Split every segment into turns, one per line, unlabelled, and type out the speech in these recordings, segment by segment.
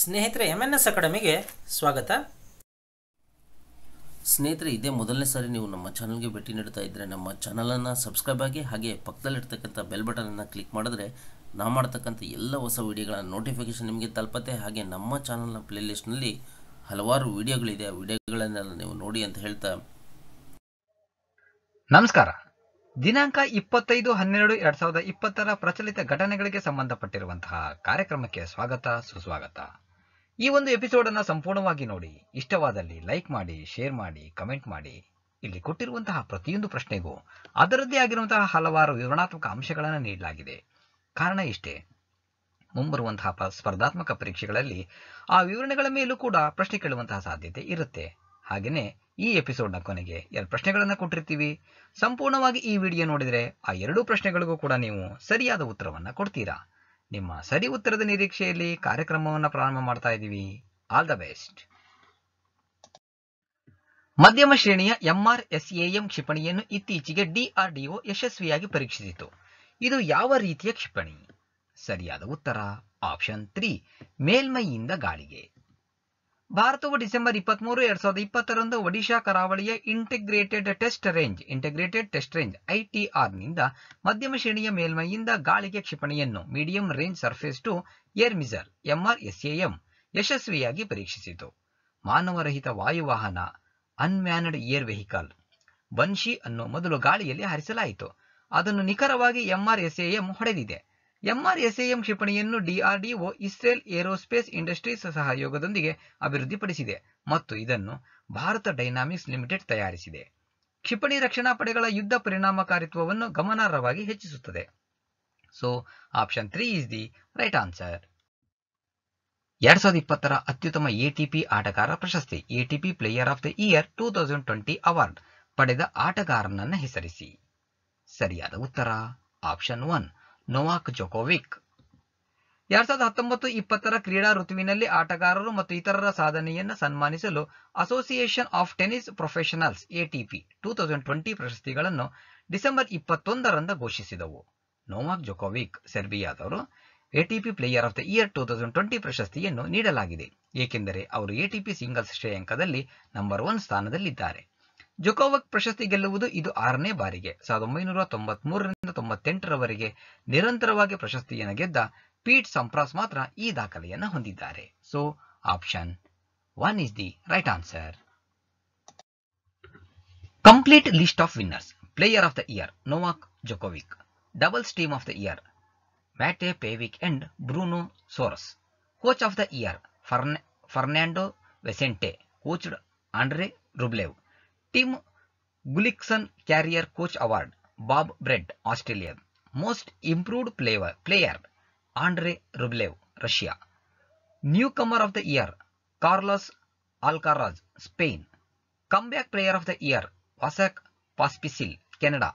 ಸ್ನೇಹಿತರೆ M N S ಅಕಾಡೆಮಿಗೆ ಸ್ವಾಗತ ಸ್ನೇಹಿತರೆ ಇದೇ ಮೊದಲನೇ ಸಾರಿ ನೀವು ನಮ್ಮ ಚಾನಲ್ಗೆ ಭೇಟಿ ನೀಡ್ತಾ ಇದ್ದರೆ ನಮ್ಮ ಚಾನಲನ್ನು ಸಬ್ಸ್ಕ್ರೈಬ್ ಆಗಿ ಹಾಗೆ ಪಕ್ಕದಲ್ಲಿರ್ತಕ್ಕಂಥ ಬೆಲ್ ಬಟನನ್ನು ಕ್ಲಿಕ್ ಮಾಡಿದ್ರೆ ನಾವು ಮಾಡ್ತಕ್ಕಂಥ ಎಲ್ಲ ಹೊಸ ವಿಡಿಯೋಗಳ ನೋಟಿಫಿಕೇಷನ್ ನಿಮಗೆ ತಲುಪತ್ತೆ ಹಾಗೆ ನಮ್ಮ ಚಾನಲ್ನ ಪ್ಲೇಲಿಸ್ಟ್ನಲ್ಲಿ ಹಲವಾರು ವಿಡಿಯೋಗಳಿದೆ ಆ ವಿಡಿಯೋಗಳನ್ನೆಲ್ಲ ನೀವು ನೋಡಿ ಅಂತ ಹೇಳ್ತಾ ನಮಸ್ಕಾರ ದಿನಾಂಕ ಇಪ್ಪತ್ತೈದು ಹನ್ನೆರಡು ಎರಡ್ ಸಾವಿರದ ಇಪ್ಪತ್ತರ ಪ್ರಚಲಿತ ಘಟನೆಗಳಿಗೆ ಸಂಬಂಧಪಟ್ಟಿರುವಂತಹ ಕಾರ್ಯಕ್ರಮಕ್ಕೆ ಸ್ವಾಗತ ಸುಸ್ವಾಗತ ಈ ಒಂದು ಎಪಿಸೋಡ್ ಅನ್ನ ಸಂಪೂರ್ಣವಾಗಿ ನೋಡಿ ಇಷ್ಟವಾದಲ್ಲಿ ಲೈಕ್ ಮಾಡಿ ಶೇರ್ ಮಾಡಿ ಕಮೆಂಟ್ ಮಾಡಿ ಇಲ್ಲಿ ಕೊಟ್ಟಿರುವಂತಹ ಪ್ರತಿಯೊಂದು ಪ್ರಶ್ನೆಗೂ ಅದರದ್ದೇ ಆಗಿರುವಂತಹ ಹಲವಾರು ವಿವರಣಾತ್ಮಕ ಅಂಶಗಳನ್ನು ನೀಡಲಾಗಿದೆ ಕಾರಣ ಇಷ್ಟೇ ಮುಂಬರುವಂತಹ ಸ್ಪರ್ಧಾತ್ಮಕ ಪರೀಕ್ಷೆಗಳಲ್ಲಿ ಆ ವಿವರಣೆಗಳ ಮೇಲೂ ಕೂಡ ಪ್ರಶ್ನೆ ಕೇಳುವಂತಹ ಸಾಧ್ಯತೆ ಇರುತ್ತೆ ಹಾಗೆಯೇ ಈ ಎಪಿಸೋಡ್ನ ಕೊನೆಗೆ ಎರಡು ಪ್ರಶ್ನೆಗಳನ್ನು ಕೊಟ್ಟಿರ್ತೀವಿ ಸಂಪೂರ್ಣವಾಗಿ ಈ ವಿಡಿಯೋ ನೋಡಿದರೆ ಆ ಎರಡೂ ಪ್ರಶ್ನೆಗಳಿಗೂ ಕೂಡ ನೀವು ಸರಿಯಾದ ಉತ್ತರವನ್ನು ಕೊಡ್ತೀರಾ ನಿಮ್ಮ ಸರಿ ಉತ್ತರದ ನಿರೀಕ್ಷೆಯಲ್ಲಿ ಕಾರ್ಯಕ್ರಮವನ್ನು ಪ್ರಾರಂಭ ಮಾಡ್ತಾ ಇದ್ದೀವಿ ಆಲ್ ದ ಬೆಸ್ಟ್ ಮಧ್ಯಮ ಶ್ರೇಣಿಯ ಎಂಆರ್ ಎಸ್ಎಎಂ ಕ್ಷಿಪಣಿಯನ್ನು ಇತ್ತೀಚೆಗೆ ಡಿಆರ್ಡಿಒ ಯಶಸ್ವಿಯಾಗಿ ಪರೀಕ್ಷಿಸಿತು ಇದು ಯಾವ ರೀತಿಯ ಕ್ಷಿಪಣಿ ಸರಿಯಾದ ಉತ್ತರ ಆಪ್ಷನ್ ತ್ರೀ ಮೇಲ್ಮೈಯಿಂದ ಗಾಳಿಗೆ ಭಾರತವು ಡಿಸೆಂಬರ್ ಇಪ್ಪತ್ತ್ ಮೂರು ಎರಡ್ ಸಾವಿರದ ಇಪ್ಪತ್ತರಂದು ಒಡಿಶಾ ಕರಾವಳಿಯ integrated test range integrated test range ಐಟಿಆರ್ನಿಂದ ಮಧ್ಯಮ ಶ್ರೇಣಿಯ ಮೇಲ್ಮೈಯಿಂದ ಗಾಳಿಗೆ ಕ್ಷಿಪಣಿಯನ್ನು medium range surface to air missile MRSAM ಯಶಸ್ವಿಯಾಗಿ ಪರೀಕ್ಷಿಸಿತು ಮಾನವರಹಿತ ವಾಯುವಾಹನ ಅನ್ಮ್ಯಾನ್ಡ್ ಏರ್ ವೆಹಿಕಲ್ ಬನ್ಶಿ ಅನ್ನು ಮೊದಲು ಗಾಳಿಯಲ್ಲಿ ಹಾರಿಸಲಾಯಿತು ಅದನ್ನು ನಿಖರವಾಗಿ ಎಂಆರ್ಎಸ್ಎಎಂ ಹೊಡೆದಿದೆ ಎಂಆರ್ಎಸ್ಎಂ ಕ್ಷಿಪಣಿಯನ್ನು ಡಿಆರ್ಡಿಒ ಇಸ್ರೇಲ್ ಏರೋಸ್ಪೇಸ್ ಇಂಡಸ್ಟ್ರೀಸ್ ಸಹಯೋಗದೊಂದಿಗೆ ಅಭಿವೃದ್ಧಿಪಡಿಸಿದೆ ಮತ್ತು ಇದನ್ನು ಭಾರತ ಡೈನಾಮಿಕ್ಸ್ ಲಿಮಿಟೆಡ್ ತಯಾರಿಸಿದೆ ಕ್ಷಿಪಣಿ ರಕ್ಷಣಾ ಪಡೆಗಳ ಯುದ್ಧ ಪರಿಣಾಮಕಾರಿತ್ವವನ್ನು ಗಮನಾರ್ಹವಾಗಿ ಹೆಚ್ಚಿಸುತ್ತದೆ so option three is the right answer ಎರಡ್ ಸಾವಿರದ ಇಪ್ಪತ್ತರ ಅತ್ಯುತ್ತಮ ಎಟಿಪಿ ಆಟಗಾರ ಪ್ರಶಸ್ತಿ ATP player of the year two thousand twenty award ಪಡೆದ ಆಟಗಾರನನ್ನ ಹೆಸರಿಸಿ ಸರಿಯಾದ ಉತ್ತರ ಆಪ್ಷನ್ ಒನ್ ನೊವಾಕ್ ಜೊಕೋವಿಕ್ ಎರಡ್ ಸಾವಿರದ ಹತ್ತೊಂಬತ್ತು ಇಪ್ಪತ್ತರ ಕ್ರೀಡಾ ಋತುವಿನಲ್ಲಿ ಆಟಗಾರರು ಮತ್ತು ಇತರರ ಸಾಧನೆಯನ್ನು ಸನ್ಮಾನಿಸಲು Association of Tennis Professionals ATP two thousand twenty ಪ್ರಶಸ್ತಿಗಳನ್ನು ಡಿಸೆಂಬರ್ ಇಪ್ಪತ್ತೊಂದರಂದು ಘೋಷಿಸಿದವು ನೋವಾಕ್ ಜೊಕೋವಿಕ್ ಸೆರ್ಬಿಯಾದವರು ATP player of the year two thousand twenty ಪ್ರಶಸ್ತಿಯನ್ನು ನೀಡಲಾಗಿದೆ ಏಕೆಂದರೆ ಅವರು ಎಟಿಪಿ ಸಿಂಗಲ್ಸ್ ಶ್ರೇಯಾಂಕದಲ್ಲಿ ನಂಬರ್ ಒನ್ ಸ್ಥಾನದಲ್ಲಿದ್ದಾರೆ ಜೊಕೋವಕ್ ಪ್ರಶಸ್ತಿ ಗೆಲ್ಲುವುದು ಇದು ಆರನೇ ಬಾರಿಗೆ ಸಾವಿರದ ಒಂಬೈನೂರ ಮೂರರಿಂದ ತೊಂಬತ್ತೆಂಟರವರೆಗೆ ನಿರಂತರವಾಗಿ ಪ್ರಶಸ್ತಿಯನ್ನು ಗೆದ್ದ ಪೀಟ್ ಸಂಪ್ರಾಸ್ ಮಾತ್ರ ಈ ದಾಖಲೆಯನ್ನು ಹೊಂದಿದ್ದಾರೆ so option one is the right answer complete list of winners player of the year Novak Djokovic doubles team of the year Mate Pavic and Bruno Soares coach of the year Fernando Vicente coached Andrey Rublev Tim Gullickson Career Coach Award, Bob Brett, Australia. Most Improved Player, player Andre Rublev, Russia. Newcomer of the Year, Carlos Alcaraz, Spain. Comeback Player of the Year, Vasak Paspisil, Canada.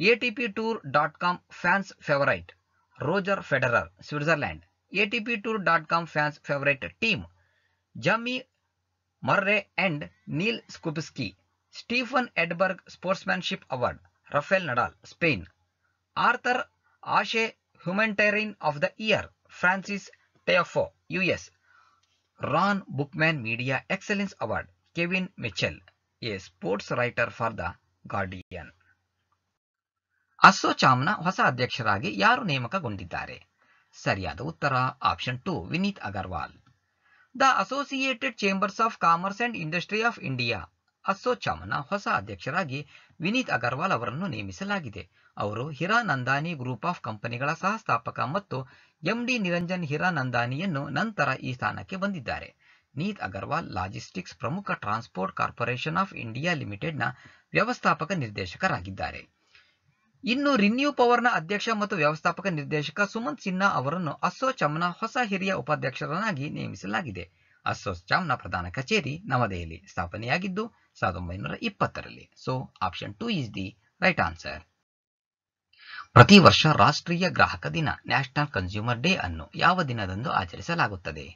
ATP-Tour.com Fans Favorite, Roger Federer, Switzerland. ATP-Tour.com Fans Favorite Team, Jamie Murray and Neil Skupski, Stefan Edberg sportsmanship award Rafael Nadal Spain Arthur Ashe humanitarian of the year Frances Tiafoe US Ron Bookman media excellence award Kevin Mitchell a sports writer for the Guardian ಅಸೋಚಾಮ್ನ ಹೊಸ ಅಧ್ಯಕ್ಷರಾಗಿ ಯಾರು ನೇಮಕಗೊಂಡಿದ್ದಾರೆ ಸರಿಯಾದ ಉತ್ತರ option two Vineet Agarwal the Associated chambers of commerce and industry of India ಅಸೋಚಾಮ್ನ ಹೊಸ ಅಧ್ಯಕ್ಷರಾಗಿ ವಿನೀತ್ ಅಗರ್ವಾಲ್ ಅವರನ್ನು ನೇಮಿಸಲಾಗಿದೆ ಅವರು ಹಿರಾ ನಂದಾನಿ ಗ್ರೂಪ್ ಆಫ್ ಕಂಪನಿಗಳ ಸಹಸ್ಥಾಪಕ ಮತ್ತು ಎಂಡಿ ನಿರಂಜನ್ ನಂದಾನಿಯನ್ನು ನಂತರ ಈ ಸ್ಥಾನಕ್ಕೆ ಬಂದಿದ್ದಾರೆ ನೀತ್ ಅಗರ್ವಾಲ್ ಲಾಜಿಸ್ಟಿಕ್ಸ್ ಪ್ರಮುಖ ಟ್ರಾನ್ಸ್ಪೋರ್ಟ್ ಕಾರ್ಪೊರೇಷನ್ ಆಫ್ ಇಂಡಿಯಾ ಲಿಮಿಟೆಡ್ನ ವ್ಯವಸ್ಥಾಪಕ ನಿರ್ದೇಶಕರಾಗಿದ್ದಾರೆ ಇನ್ನು ರಿನ್ಯೂ ಪವರ್ನ ಅಧ್ಯಕ್ಷ ಮತ್ತು ವ್ಯವಸ್ಥಾಪಕ ನಿರ್ದೇಶಕ ಸುಮಂತ್ ಸಿನ್ಹಾ ಅವರನ್ನು ಅಸೋಚಮ್ನ ಹೊಸ ಹಿರಿಯ ಉಪಾಧ್ಯಕ್ಷರನ್ನಾಗಿ ನೇಮಿಸಲಾಗಿದೆ ನ ಪ್ರಧಾನ ಕಚೇರಿ ನವದೆಹಲಿ ಸ್ಥಾಪನೆಯಾಗಿದ್ದು ಸಾವಿರದ ಒಂಬೈನೂರ ಇಪ್ಪತ್ತರಲ್ಲಿ so option two is the right answer ಪ್ರತಿ ವರ್ಷ ರಾಷ್ಟ್ರೀಯ ಗ್ರಾಹಕ ದಿನ ನ್ಯಾಷನಲ್ ಕನ್ಸ್ಯೂಮರ್ ಡೇ ಅನ್ನು ಯಾವ ದಿನದಂದು ಆಚರಿಸಲಾಗುತ್ತದೆ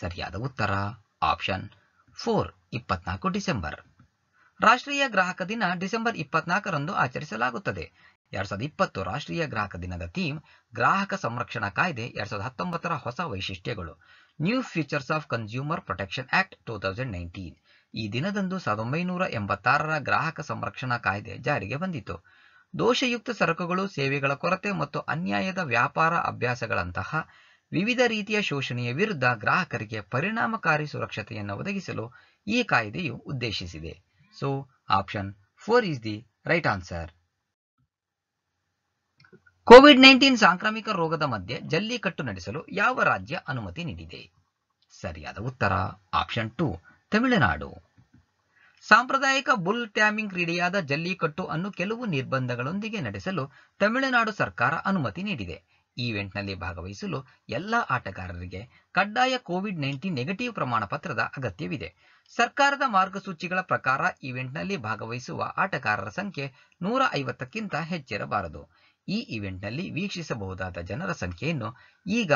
ಸರಿಯಾದ ಉತ್ತರ ಆಪ್ಷನ್ ಫೋರ್ ಇಪ್ಪತ್ನಾಲ್ಕು ಡಿಸೆಂಬರ್ ರಾಷ್ಟ್ರೀಯ ಗ್ರಾಹಕ ದಿನ ಡಿಸೆಂಬರ್ ಇಪ್ಪತ್ನಾಲ್ಕರಂದು ಆಚರಿಸಲಾಗುತ್ತದೆ ಎರಡ್ ಸಾವಿರದ ಇಪ್ಪತ್ತು ರಾಷ್ಟ್ರೀಯ ಗ್ರಾಹಕ ದಿನದ ಥೀಮ್ ಗ್ರಾಹಕ ಸಂರಕ್ಷಣಾ ಕಾಯ್ದೆ ಎರಡ್ ಸಾವಿರದ ಹತ್ತೊಂಬತ್ತರ ಹೊಸ ವೈಶಿಷ್ಟ್ಯಗಳು new features of consumer protection act two thousand nineteen ಈ ದಿನದಂದು ಸಾವಿರದ ಒಂಬೈನೂರ ಎಂಬತ್ತಾರರ ಗ್ರಾಹಕ ಸಂರಕ್ಷಣಾ ಕಾಯ್ದೆ ಜಾರಿಗೆ ಬಂದಿತು ದೋಷಯುಕ್ತ ಸರಕುಗಳು ಸೇವೆಗಳ ಕೊರತೆ ಮತ್ತು ಅನ್ಯಾಯದ ವ್ಯಾಪಾರ ಅಭ್ಯಾಸಗಳಂತಹ ವಿವಿಧ ರೀತಿಯ ಶೋಷಣೆಯ ವಿರುದ್ಧ ಗ್ರಾಹಕರಿಗೆ ಪರಿಣಾಮಕಾರಿ ಸುರಕ್ಷತೆಯನ್ನು ಒದಗಿಸಲು ಈ ಕಾಯ್ದೆಯು ಉದ್ದೇಶಿಸಿದೆ so option four is the right answer Covid nineteen ಸಾಂಕ್ರಾಮಿಕ ರೋಗದ ಮಧ್ಯೆ ಜಲ್ಲಿಕಟ್ಟು ನಡೆಸಲು ಯಾವ ರಾಜ್ಯ ಅನುಮತಿ ನೀಡಿದೆ ಸರಿಯಾದ ಉತ್ತರ ಆಪ್ಷನ್ ಟು ತಮಿಳುನಾಡು ಸಾಂಪ್ರದಾಯಿಕ ಬುಲ್ ಟ್ಯಾಮಿಂಗ್ ಕ್ರೀಡೆಯಾದ ಜಲ್ಲಿಕಟ್ಟು ಅನ್ನು ಕೆಲವು ನಿರ್ಬಂಧಗಳೊಂದಿಗೆ ನಡೆಸಲು ತಮಿಳುನಾಡು ಸರ್ಕಾರ ಅನುಮತಿ ನೀಡಿದೆ ಈವೆಂಟ್ನಲ್ಲಿ ಭಾಗವಹಿಸಲು ಎಲ್ಲ ಆಟಗಾರರಿಗೆ ಕಡ್ಡಾಯ ಕೋವಿಡ್ ನೈನ್ಟೀನ್ ನೆಗೆಟಿವ್ ಪ್ರಮಾಣ ಪತ್ರದ ಅಗತ್ಯವಿದೆ ಸರ್ಕಾರದ ಮಾರ್ಗಸೂಚಿಗಳ ಪ್ರಕಾರ ಈವೆಂಟ್ನಲ್ಲಿ ಭಾಗವಹಿಸುವ ಆಟಗಾರರ ಸಂಖ್ಯೆ ನೂರ ಐವತ್ತಕ್ಕಿಂತ ಹೆಚ್ಚಿರಬಾರದು ಈ ಇವೆಂಟ್ನಲ್ಲಿ ವೀಕ್ಷಿಸಬಹುದಾದ ಜನರ ಸಂಖ್ಯೆಯನ್ನು ಈಗ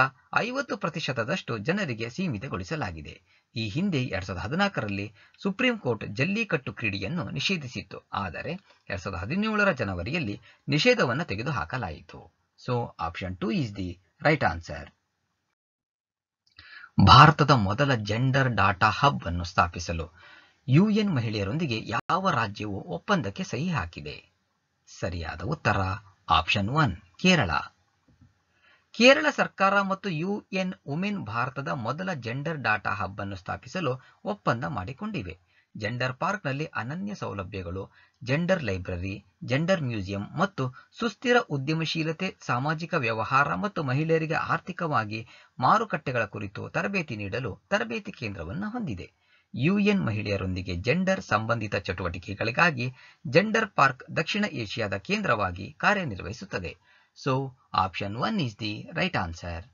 ಐವತ್ತು ಪ್ರತಿಶತದಷ್ಟು ಜನರಿಗೆ ಸೀಮಿತಗೊಳಿಸಲಾಗಿದೆ ಈ ಹಿಂದೆ ಎರಡ್ ಸಾವಿರದ ಹದಿನಾಲ್ಕರಲ್ಲಿ ಸುಪ್ರೀಂ ಕೋರ್ಟ್ ಜಲ್ಲಿಕಟ್ಟು ಕ್ರೀಡೆಯನ್ನು ನಿಷೇಧಿಸಿತ್ತು ಆದರೆ ಎರಡ್ ಸಾವಿರದ ಹದಿನೇಳರ ಜನವರಿಯಲ್ಲಿ ನಿಷೇಧವನ್ನು ತೆಗೆದುಹಾಕಲಾಯಿತು so option two is the right answer ಭಾರತದ ಮೊದಲ ಜೆಂಡರ್ ಡಾಟಾ ಹಬ್ ಅನ್ನು ಸ್ಥಾಪಿಸಲು ಯುಎನ್ ಮಹಿಳೆಯರೊಂದಿಗೆ ಯಾವ ರಾಜ್ಯವು ಒಪ್ಪಂದಕ್ಕೆ ಸಹಿ ಹಾಕಿದೆ ಸರಿಯಾದ ಉತ್ತರ ಆಪ್ಷನ್ ಒನ್ ಕೇರಳ ಕೇರಳ ಸರ್ಕಾರ ಮತ್ತು ಯುಎನ್ ವುಮೆನ್ ಭಾರತದ ಮೊದಲ ಜೆಂಡರ್ ಡಾಟಾ ಹಬ್ ಅನ್ನು ಸ್ಥಾಪಿಸಲು ಒಪ್ಪಂದ ಮಾಡಿಕೊಂಡಿವೆ ಜೆಂಡರ್ ಪಾರ್ಕ್ನಲ್ಲಿ ಅನನ್ಯ ಸೌಲಭ್ಯಗಳು ಜೆಂಡರ್ ಲೈಬ್ರರಿ ಜೆಂಡರ್ ಮ್ಯೂಸಿಯಂ ಮತ್ತು ಸುಸ್ಥಿರ ಉದ್ಯಮಶೀಲತೆ ಸಾಮಾಜಿಕ ವ್ಯವಹಾರ ಮತ್ತು ಮಹಿಳೆಯರಿಗೆ ಆರ್ಥಿಕವಾಗಿ ಮಾರುಕಟ್ಟೆಗಳ ಕುರಿತು ತರಬೇತಿ ನೀಡಲು ತರಬೇತಿ ಕೇಂದ್ರವನ್ನು ಹೊಂದಿದೆ ಯುಎನ್ ಮಹಿಳೆಯರೊಂದಿಗೆ ಜೆಂಡರ್ ಸಂಬಂಧಿತ ಚಟುವಟಿಕೆಗಳಿಗಾಗಿ ಜೆಂಡರ್ ಪಾರ್ಕ್ ದಕ್ಷಿಣ ಏಷ್ಯಾದ ಕೇಂದ್ರವಾಗಿ ಕಾರ್ಯನಿರ್ವಹಿಸುತ್ತದೆ so option one is the right answer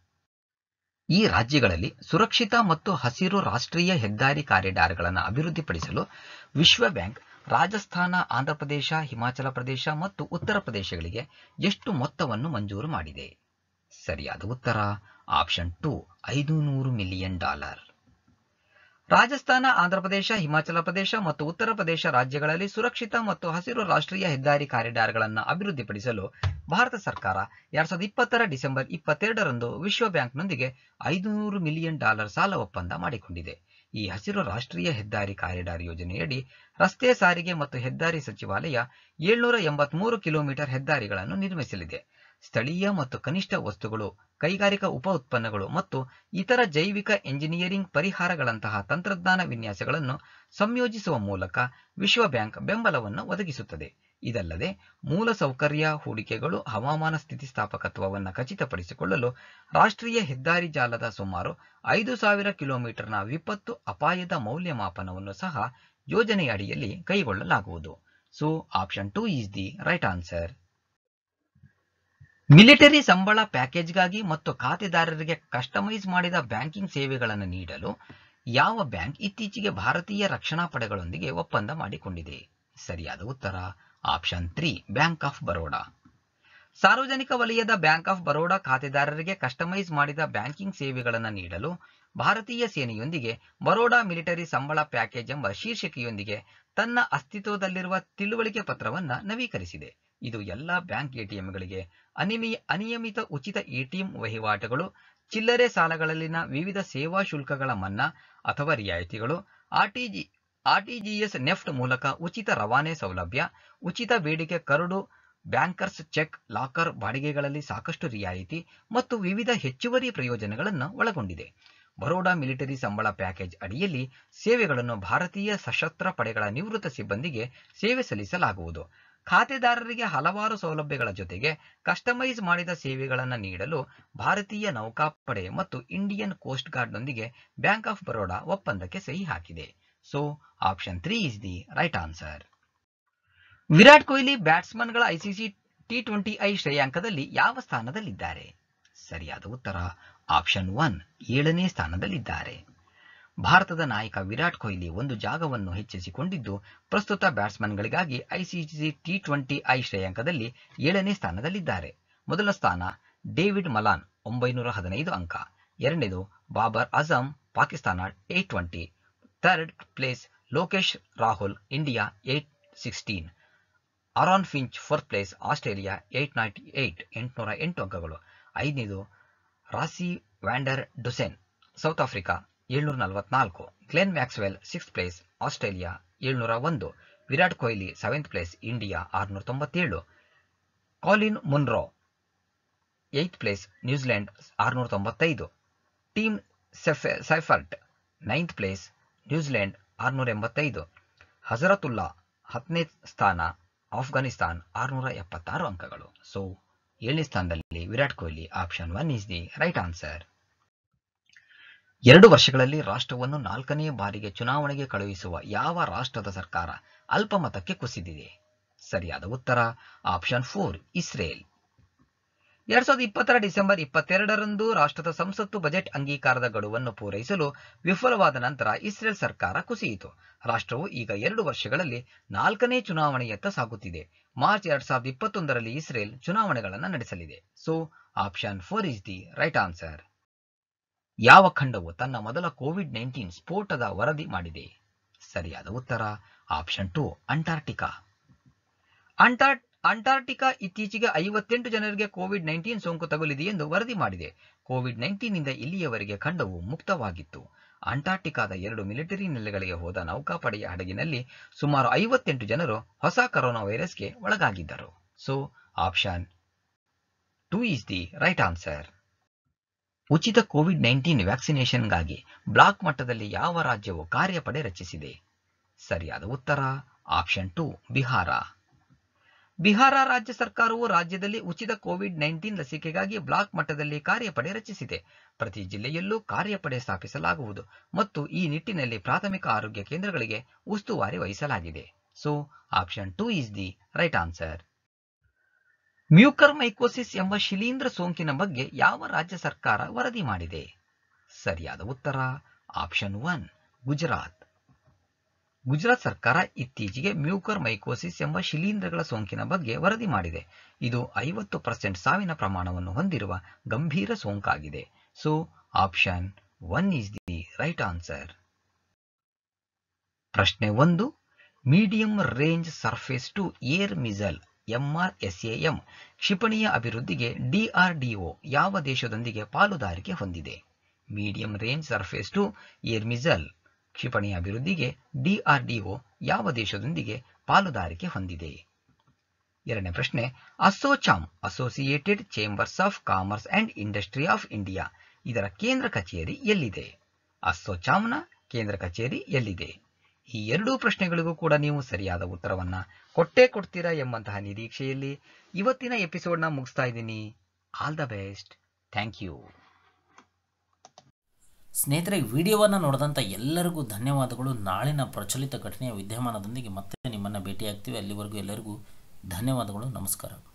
ಈ ರಾಜ್ಯಗಳಲ್ಲಿ ಸುರಕ್ಷಿತ ಮತ್ತು ಹಸಿರು ರಾಷ್ಟ್ರೀಯ ಹೆದ್ದಾರಿ ಕಾರಿಡಾರ್ಗಳನ್ನು ಅಭಿವೃದ್ಧಿಪಡಿಸಲು ವಿಶ್ವ ಬ್ಯಾಂಕ್ ರಾಜಸ್ಥಾನ ಆಂಧ್ರಪ್ರದೇಶ ಹಿಮಾಚಲ ಪ್ರದೇಶ ಮತ್ತು ಉತ್ತರ ಪ್ರದೇಶಗಳಿಗೆ ಎಷ್ಟು ಮೊತ್ತವನ್ನು ಮಂಜೂರು ಮಾಡಿದೆ ಸರಿಯಾದ ಉತ್ತರ ಆಪ್ಷನ್ ಟು ಐದು ನೂರು ಮಿಲಿಯನ್ ಡಾಲರ್ ರಾಜಸ್ಥಾನ ಆಂಧ್ರಪ್ರದೇಶ ಹಿಮಾಚಲ ಪ್ರದೇಶ ಮತ್ತು ಉತ್ತರ ಪ್ರದೇಶ ರಾಜ್ಯಗಳಲ್ಲಿ ಸುರಕ್ಷಿತ ಮತ್ತು ಹಸಿರು ರಾಷ್ಟ್ರೀಯ ಹೆದ್ದಾರಿ ಕಾರಿಡಾರ್ಗಳನ್ನು ಅಭಿವೃದ್ಧಿಪಡಿಸಲು ಭಾರತ ಸರ್ಕಾರ ಎರಡ್ ಸಾವಿರದ ಇಪ್ಪತ್ತರ ಡಿಸೆಂಬರ್ ಇಪ್ಪತ್ತೆರಡರಂದು ವಿಶ್ವ ಬ್ಯಾಂಕ್ನೊಂದಿಗೆ ಐದುನೂರು ಮಿಲಿಯನ್ ಡಾಲರ್ ಸಾಲ ಒಪ್ಪಂದ ಮಾಡಿಕೊಂಡಿದೆ ಈ ಹಸಿರು ರಾಷ್ಟ್ರೀಯ ಹೆದ್ದಾರಿ ಕಾರಿಡಾರ್ ಯೋಜನೆಯಡಿ ರಸ್ತೆ ಸಾರಿಗೆ ಮತ್ತು ಹೆದ್ದಾರಿ ಸಚಿವಾಲಯ ಏಳ್ನೂರ ಎಂಬತ್ಮೂರು ಕಿಲೋಮೀಟರ್ ಹೆದ್ದಾರಿಗಳನ್ನು ನಿರ್ಮಿಸಲಿದೆ ಸ್ಥಳೀಯ ಮತ್ತು ಕನಿಷ್ಠ ವಸ್ತುಗಳು ಕೈಗಾರಿಕಾ ಉಪ ಉತ್ಪನ್ನಗಳು ಮತ್ತು ಇತರ ಜೈವಿಕ ಎಂಜಿನಿಯರಿಂಗ್ ಪರಿಹಾರಗಳಂತಹ ತಂತ್ರಜ್ಞಾನ ವಿನ್ಯಾಸಗಳನ್ನು ಸಂಯೋಜಿಸುವ ಮೂಲಕ ವಿಶ್ವ ಬ್ಯಾಂಕ್ ಬೆಂಬಲವನ್ನು ಒದಗಿಸುತ್ತದೆ ಇದಲ್ಲದೆ ಮೂಲಸೌಕರ್ಯ ಹೂಡಿಕೆಗಳು ಹವಾಮಾನ ಸ್ಥಿತಿಸ್ಥಾಪಕತ್ವವನ್ನು ಖಚಿತಪಡಿಸಿಕೊಳ್ಳಲು ರಾಷ್ಟ್ರೀಯ ಹೆದ್ದಾರಿ ಜಾಲದ ಸುಮಾರು ಐದು ಸಾವಿರ ಕಿಲೋಮೀಟರ್ನ ವಿಪತ್ತು ಅಪಾಯದ ಮೌಲ್ಯಮಾಪನವನ್ನು ಸಹ ಯೋಜನೆಯಡಿಯಲ್ಲಿ ಕೈಗೊಳ್ಳಲಾಗುವುದು so option two is the right answer military ಸಂಬಳ ಪ್ಯಾಕೇಜ್ಗಾಗಿ ಮತ್ತು ಖಾತೆದಾರರಿಗೆ ಕಸ್ಟಮೈಸ್ ಮಾಡಿದ ಬ್ಯಾಂಕಿಂಗ್ ಸೇವೆಗಳನ್ನು ನೀಡಲು ಯಾವ ಬ್ಯಾಂಕ್ ಇತ್ತೀಚೆಗೆ ಭಾರತೀಯ ರಕ್ಷಣಾ ಪಡೆಗಳೊಂದಿಗೆ ಒಪ್ಪಂದ ಮಾಡಿಕೊಂಡಿದೆ ಸರಿಯಾದ ಉತ್ತರ option three bank of Baroda ಸಾರ್ವಜನಿಕ ವಲಯದ ಬ್ಯಾಂಕ್ ಆಫ್ ಬರೋಡಾ ಖಾತೆದಾರರಿಗೆ ಕಸ್ಟಮೈಸ್ ಮಾಡಿದ ಬ್ಯಾಂಕಿಂಗ್ ಸೇವೆಗಳನ್ನು ನೀಡಲು ಭಾರತೀಯ ಸೇನೆಯೊಂದಿಗೆ ಬರೋಡಾ ಮಿಲಿಟರಿ ಸಂಬಳ ಪ್ಯಾಕೇಜ್ ಎಂಬ ಶೀರ್ಷಿಕೆಯೊಂದಿಗೆ ತನ್ನ ಅಸ್ತಿತ್ವದಲ್ಲಿರುವ ತಿಳುವಳಿಕೆ ಪತ್ರವನ್ನು ನವೀಕರಿಸಿದೆ ಇದು ಎಲ್ಲಾ ಬ್ಯಾಂಕ್ ಎಟಿಎಂಗಳಿಗೆ ಅನಿಮಿ ಅನಿಯಮಿತ ಉಚಿತ ಎಟಿಎಂ ವಹಿವಾಟುಗಳು ಚಿಲ್ಲರೆ ಸಾಲಗಳಲ್ಲಿನ ವಿವಿಧ ಸೇವಾ ಶುಲ್ಕಗಳ ಮನ್ನಾ ಅಥವಾ ರಿಯಾಯಿತಿಗಳು ಆರ್ಟಿಜಿ ಆರ್ಟಿಜಿಎಸ್ ನೆಫ್ಟ್ ಮೂಲಕ ಉಚಿತ ರವಾನೆ ಸೌಲಭ್ಯ ಉಚಿತ ಬೇಡಿಕೆ ಕರಡು ಬ್ಯಾಂಕರ್ಸ್ ಚೆಕ್ ಲಾಕರ್ ಬಾಡಿಗೆಗಳಲ್ಲಿ ಸಾಕಷ್ಟು ರಿಯಾಯಿತಿ ಮತ್ತು ವಿವಿಧ ಹೆಚ್ಚುವರಿ ಪ್ರಯೋಜನಗಳನ್ನು ಒಳಗೊಂಡಿದೆ ಬರೋಡಾ ಮಿಲಿಟರಿ ಸಂಬಳ ಪ್ಯಾಕೇಜ್ ಅಡಿಯಲ್ಲಿ ಸೇವೆಗಳನ್ನು ಭಾರತೀಯ ಸಶಸ್ತ್ರ ಪಡೆಗಳ ನಿವೃತ್ತ ಸಿಬ್ಬಂದಿಗೆ ಸೇವೆ ಸಲ್ಲಿಸಲಾಗುವುದು ಖಾತೆದಾರರಿಗೆ ಹಲವಾರು ಸೌಲಭ್ಯಗಳ ಜೊತೆಗೆ ಕಸ್ಟಮೈಸ್ ಮಾಡಿದ ಸೇವೆಗಳನ್ನು ನೀಡಲು ಭಾರತೀಯ ನೌಕಾಪಡೆ ಮತ್ತು ಇಂಡಿಯನ್ ಕೋಸ್ಟ್ ಗಾರ್ಡ್ನೊಂದಿಗೆ ಬ್ಯಾಂಕ್ ಆಫ್ ಬರೋಡಾ ಒಪ್ಪಂದಕ್ಕೆ ಸಹಿ ಹಾಕಿದೆ so option three is the right answer Virat Kohli ಬ್ಯಾಟ್ಸ್ಮನ್ಗಳ ಐಸಿಸಿ ಟಿ ಟ್ವೆಂಟಿ ಐ ಶ್ರೇಯಾಂಕದಲ್ಲಿ ಯಾವ ಸ್ಥಾನದಲ್ಲಿದ್ದಾರೆ ಸರಿಯಾದ ಉತ್ತರ ಆಪ್ಷನ್ ಒನ್ ಏಳನೇ ಸ್ಥಾನದಲ್ಲಿದ್ದಾರೆ ಭಾರತದ ನಾಯಕ ವಿರಾಟ್ ಕೊಹ್ಲಿ ಒಂದು ಜಾಗವನ್ನು ಹೆಚ್ಚಿಸಿಕೊಂಡಿದ್ದು ಪ್ರಸ್ತುತ ಬ್ಯಾಟ್ಸ್ಮನ್ಗಳಿಗಾಗಿ ಐಸಿಸಿ ಟಿ ಟ್ವೆಂಟಿ ಐ ಶ್ರೇಯಾಂಕದಲ್ಲಿ ಏಳನೇ ಸ್ಥಾನದಲ್ಲಿದ್ದಾರೆ ಮೊದಲ ಸ್ಥಾನ ಡೇವಿಡ್ ಮಲಾನ್ ಒಂಬೈನೂರ ಹದಿನೈದು ಅಂಕ ಎರಡನೇದು Babar Azam Pakistan eight twenty third place Lokesh Rahul India eight sixteen Aaron Finch fourth place Australia eight nought eight ಎಂಟುನೂರ ಎಂಟು ಅಂಕಗಳು ಐದನೇದು Rassie van der Dussen South Africa ಏಳ್ನೂರ ನಲವತ್ನಾಲ್ಕು Glenn Maxwell six place Australia ಏಳ್ನೂರ ಒಂದು Virat Kohli seventh place India ಆರ್ನೂರ ತೊಂಬತ್ತೇಳು Colin Munro eighth place New Zealand ಆರುನೂರ ತೊಂಬತ್ತೈದು ಟೀಮ್ ಸೆಫೆ ಸೈಫರ್ಟ್ ನೈನ್ತ್ ಪ್ಲೇಸ್ ನ್ಯೂಜಿಲೆಂಡ್ ಆರುನೂರ ಎಂಬತ್ತೈದು ಹಜರತುಲ್ಲಾ ಹತ್ತನೇ ಸ್ಥಾನ ಆಫ್ಘಾನಿಸ್ತಾನ್ ಆರ್ನೂರ ಎಪ್ಪತ್ತಾರು ಅಂಕಗಳು ಸೊ ಏಳನೇ ಸ್ಥಾನದಲ್ಲಿ Virat Kohli option one is the right answer ಎರಡು ವರ್ಷಗಳಲ್ಲಿ ರಾಷ್ಟ್ರವನ್ನು ನಾಲ್ಕನೇ ಬಾರಿಗೆ ಚುನಾವಣೆಗೆ ಕಳುಹಿಸುವ ಯಾವ ರಾಷ್ಟ್ರದ ಸರ್ಕಾರ ಅಲ್ಪಮತಕ್ಕೆ ಕುಸಿದಿದೆ ಸರಿಯಾದ ಉತ್ತರ ಆಪ್ಷನ್ ಫೋರ್ ಇಸ್ರೇಲ್ ಎರಡ್ ಸಾವಿರದ ಇಪ್ಪತ್ತರ ಡಿಸೆಂಬರ್ ಇಪ್ಪತ್ತೆರಡರಂದು ರಾಷ್ಟ್ರದ ಸಂಸತ್ತು ಬಜೆಟ್ ಅಂಗೀಕಾರದ ಗಡುವನ್ನು ಪೂರೈಸಲು ವಿಫಲವಾದ ನಂತರ ಇಸ್ರೇಲ್ ಸರ್ಕಾರ ಕುಸಿಯಿತು ರಾಷ್ಟ್ರವು ಈಗ ಎರಡು ವರ್ಷಗಳಲ್ಲಿ ನಾಲ್ಕನೇ ಚುನಾವಣೆಯತ್ತ ಸಾಗುತ್ತಿದೆ ಮಾರ್ಚ್ ಎರಡ್ ಸಾವಿರದ ಇಪ್ಪತ್ತೊಂದರಲ್ಲಿ ಇಸ್ರೇಲ್ ಚುನಾವಣೆಗಳನ್ನು ನಡೆಸಲಿದೆ so option four is the right answer ಯಾವ ಖಂಡವು ತನ್ನ ಮೊದಲ ಕೋವಿಡ್ ನೈನ್ಟೀನ್ ಸ್ಫೋಟದ ವರದಿ ಮಾಡಿದೆ ಸರಿಯಾದ ಉತ್ತರ ಆಪ್ಷನ್ ಟು ಅಂಟಾರ್ಟಿಕಾ ಅಂಟಾರ್ ಅಂಟಾರ್ಟಿಕಾ ಇತ್ತೀಚೆಗೆ ಐವತ್ತೆಂಟು ಜನರಿಗೆ ಕೋವಿಡ್ ನೈನ್ಟೀನ್ ಸೋಂಕು ತಗುಲಿದೆ ಎಂದು ವರದಿ ಮಾಡಿದೆ ಕೋವಿಡ್ ನಿಂದ ಇಲ್ಲಿಯವರೆಗೆ ಖಂಡವು ಮುಕ್ತವಾಗಿತ್ತು ಅಂಟಾರ್ಟಿಕಾದ ಎರಡು ಮಿಲಿಟರಿ ನೆಲೆಗಳಿಗೆ ಹೋದ ನೌಕಾಪಡೆಯ ಹಡಗಿನಲ್ಲಿ ಸುಮಾರು ಐವತ್ತೆಂಟು ಜನರು ಹೊಸ ಕೊರೋನಾ ವೈರಸ್ಗೆ ಒಳಗಾಗಿದ್ದರು so option two is the right answer ಉಚಿತ ಕೋವಿಡ್ ನೈನ್ಟೀನ್ ವ್ಯಾಕ್ಸಿನೇಷನ್ಗಾಗಿ ಬ್ಲಾಕ್ ಮಟ್ಟದಲ್ಲಿ ಯಾವ ರಾಜ್ಯವು ಕಾರ್ಯಪಡೆ ರಚಿಸಿದೆ ಸರಿಯಾದ ಉತ್ತರ ಆಪ್ಷನ್ ಟು ಬಿಹಾರ ಬಿಹಾರ ರಾಜ್ಯ ಸರ್ಕಾರವು ರಾಜ್ಯದಲ್ಲಿ ಉಚಿತ ಕೋವಿಡ್ ನೈನ್ಟೀನ್ ಲಸಿಕೆಗಾಗಿ ಬ್ಲಾಕ್ ಮಟ್ಟದಲ್ಲಿ ಕಾರ್ಯಪಡೆ ರಚಿಸಿದೆ ಪ್ರತಿ ಜಿಲ್ಲೆಯಲ್ಲೂ ಕಾರ್ಯಪಡೆ ಸ್ಥಾಪಿಸಲಾಗುವುದು ಮತ್ತು ಈ ನಿಟ್ಟಿನಲ್ಲಿ ಪ್ರಾಥಮಿಕ ಆರೋಗ್ಯ ಕೇಂದ್ರಗಳಿಗೆ ಉಸ್ತುವಾರಿ ವಹಿಸಲಾಗಿದೆ so option two is the right answer mucormycosis ಎಂಬ ಶಿಲೀಂಧ್ರ ಸೋಂಕಿನ ಬಗ್ಗೆ ಯಾವ ರಾಜ್ಯ ಸರ್ಕಾರ ವರದಿ ಮಾಡಿದೆ ಸರಿಯಾದ ಉತ್ತರ ಆಪ್ಷನ್ ಒನ್ ಗುಜರಾತ್ ಗುಜರಾತ್ ಸರ್ಕಾರ ಇತ್ತೀಚೆಗೆ ಮ್ಯೂಕರ್ ಮೈಕೋಸಿಸ್ ಎಂಬ ಶಿಲೀಂಧ್ರಗಳ ಸೋಂಕಿನ ಬಗ್ಗೆ ವರದಿ ಮಾಡಿದೆ ಇದು ಐವತ್ತು ಪರ್ಸೆಂಟ್ ಸಾವಿನ ಪ್ರಮಾಣವನ್ನು ಹೊಂದಿರುವ ಗಂಭೀರ ಸೋಂಕಾಗಿದೆ so option one is the right answer ಪ್ರಶ್ನೆ ಒಂದು medium range surface to air missile MRSAM ಕ್ಷಿಪಣಿಯ ಅಭಿವೃದ್ಧಿಗೆ ಡಿಆರ್ಡಿಒ ಯಾವ ದೇಶದೊಂದಿಗೆ ಪಾಲುದಾರಿಕೆ ಹೊಂದಿದೆ medium range surface to air missile ಕ್ಷಿಪಣಿಯ ಅಭಿವೃದ್ಧಿಗೆ ಡಿಆರ್ಡಿಒ ಯಾವ ದೇಶದೊಂದಿಗೆ ಪಾಲುದಾರಿಕೆ ಹೊಂದಿದೆ ಎರಡನೇ ಪ್ರಶ್ನೆ ASSOCHAM associated chambers of commerce and industry of India ಇದರ ಕೇಂದ್ರ ಕಚೇರಿ ಎಲ್ಲಿದೆ ಅಸೋಚಾಮ್ನ ಕೇಂದ್ರ ಕಚೇರಿ ಎಲ್ಲಿದೆ ಈ ಎರಡೂ ಪ್ರಶ್ನೆಗಳಿಗೂ ಕೂಡ ನೀವು ಸರಿಯಾದ ಉತ್ತರವನ್ನ ಕೊಟ್ಟೇ ಕೊಡ್ತೀರಾ ಎಂಬಂತಹ ನಿರೀಕ್ಷೆಯಲ್ಲಿ ಇವತ್ತಿನ ಎಪಿಸೋಡ್ನ ಮುಗಿಸ್ತಾ ಇದ್ದೀನಿ all the best thank you ಸ್ನೇಹಿತರೆ ವಿಡಿಯೋವನ್ನು ನೋಡಿದಂಥ ಎಲ್ಲರಿಗೂ ಧನ್ಯವಾದಗಳು ನಾಳಿನ ಪ್ರಚಲಿತ ಘಟನೆಯ ವಿದ್ಯಮಾನದೊಂದಿಗೆ ಮತ್ತೆ ನಿಮ್ಮನ್ನು ಭೇಟಿಯಾಗ್ತೀವಿ ಅಲ್ಲಿವರೆಗೂ ಎಲ್ಲರಿಗೂ ಧನ್ಯವಾದಗಳು ನಮಸ್ಕಾರ